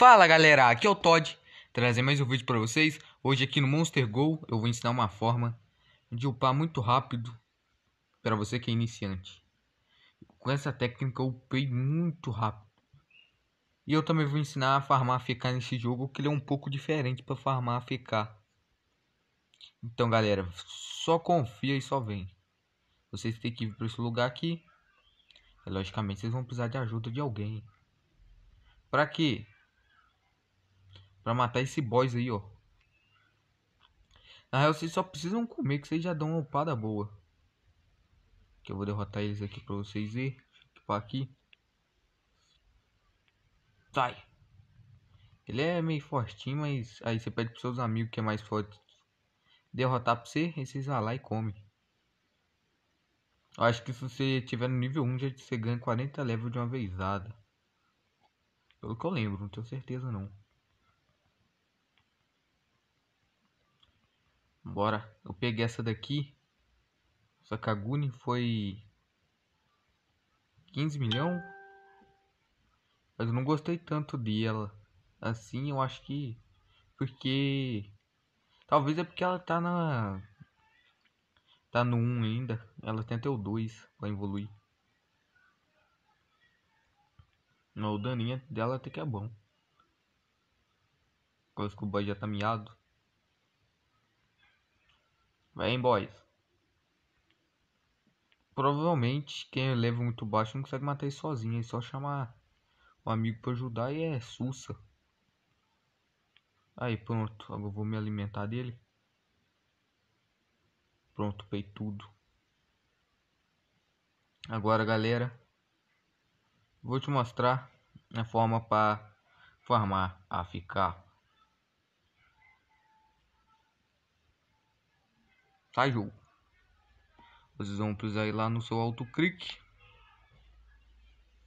Fala galera, aqui é o Todd, trazer mais um vídeo para vocês. Hoje aqui no Monster Go eu vou ensinar uma forma de upar muito rápido para você que é iniciante. Com essa técnica eu upei muito rápido. E eu também vou ensinar a farmar ficar nesse jogo, que ele é um pouco diferente para farmar ficar. Então galera, só confia e só vem. Vocês têm que ir para esse lugar aqui. logicamente vocês vão precisar de ajuda de alguém. Para quê? Pra matar esse boss aí, ó. Na real, vocês só precisam comer que vocês já dão uma upada boa. Que eu vou derrotar eles aqui pra vocês verem. aqui. Sai. Ele é meio fortinho, mas aí você pede pros seus amigos que é mais forte derrotar pra você, e vocês vão lá e come. Eu acho que se você tiver no nível 1 já você ganha 40 levels de uma vezada. Pelo que eu lembro, não tenho certeza não. Bora. Eu peguei essa daqui. Essa Kaguni foi 15 milhões. Mas eu não gostei tanto dela. Assim, eu acho que porque talvez é porque ela tá na tá no 1 ainda. Ela tem até o 2 para evoluir. Não, o daninha dela até que é bom. coisa que o boy já tá miado. Vem, boys. Provavelmente quem é leva muito baixo não consegue matar ele sozinho. É só chamar um amigo para ajudar e é sussa. Aí pronto, agora eu vou me alimentar dele. Pronto, peitudo. Agora, galera, vou te mostrar a forma para formar a ficar. Tá, jogo Vocês vão precisar ir lá no seu autoclick.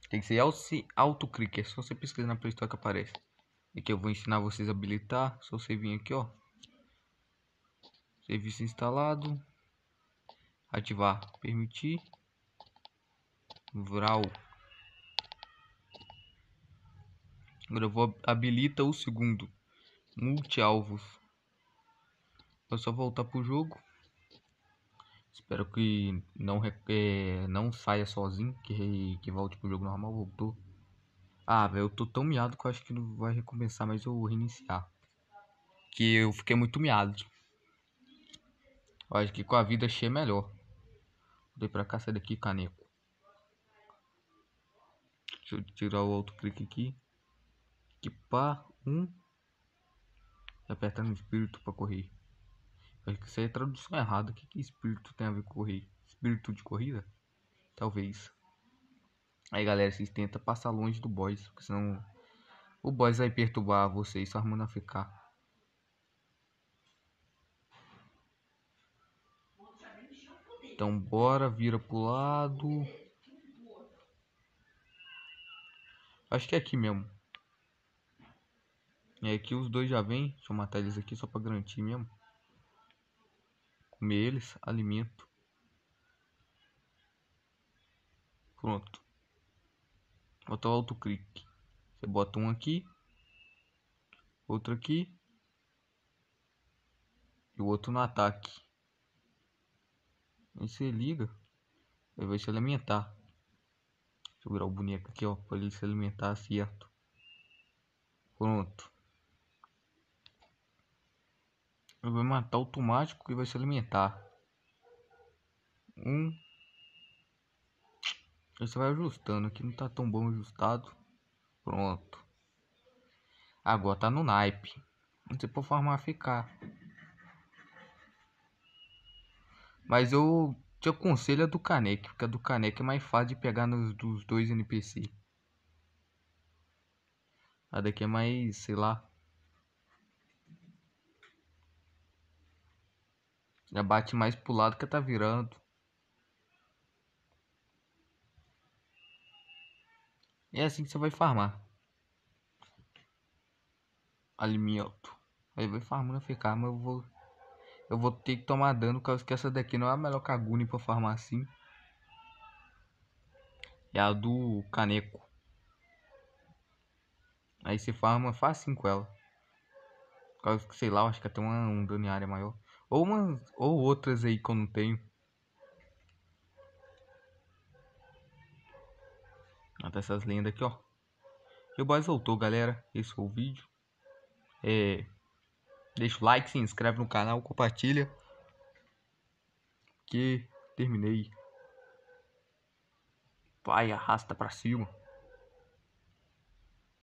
Tem que ser autoclick, é só você pesquisar na Play Store que aparece. Aqui é eu vou ensinar vocês a habilitar, só você vir aqui ó. Serviço instalado. Ativar, permitir. Vral. Agora eu vou habilita o segundo. Multi-alvos. é só voltar pro jogo. Espero que não, é, não saia sozinho, que, que volte pro jogo normal, voltou. Ah, velho, eu tô tão miado que eu acho que não vai recompensar mais eu reiniciar. Que eu fiquei muito miado. Eu acho que com a vida cheia é melhor. Dei pra cá, sai daqui, caneco. Deixa eu tirar o outro clique aqui. Equipar um. E apertar no espírito pra correr. Acho é que isso é tradução errada. O que, que espírito tem a ver com correr? Espírito de corrida? Talvez. Aí galera, vocês tentam passar longe do boss, porque senão o boss vai perturbar vocês, só armando a ficar. Então bora, vira pro lado. Acho que é aqui mesmo. E é aqui os dois já vêm. Deixa eu matar eles aqui só pra garantir mesmo comer eles, alimento. Pronto. Bota o autoclick. Você bota um aqui, outro aqui e o outro no ataque. Aí você liga, ele vai se alimentar. Deixa eu virar o boneco aqui, ó, para ele se alimentar certo. Pronto. Ele vai matar automático e vai se alimentar. Um. Aí você vai ajustando. Aqui não tá tão bom ajustado. Pronto. Ah, agora tá no naipe. Você pode farmar ficar. Mas eu te aconselho a do Kanek, porque a do Kanek é mais fácil de pegar nos dos dois NPC. A daqui é mais, sei lá, Já bate mais pro lado que tá virando. E é assim que você vai farmar. Alimento. Aí vai farmando, ficar, mas eu vou. Eu vou ter que tomar dano, por causa que essa daqui não é a melhor cagune pra farmar assim. É a do caneco. Aí você farma facinho com ela. Por causa que, sei lá, acho que até uma, um dano em área maior. Ou umas ou outras aí que eu não tenho. Até essas lendas aqui, ó. E o boys voltou, galera. Esse foi o vídeo. É... Deixa o like, se inscreve no canal, compartilha. Que terminei. Vai, arrasta pra cima.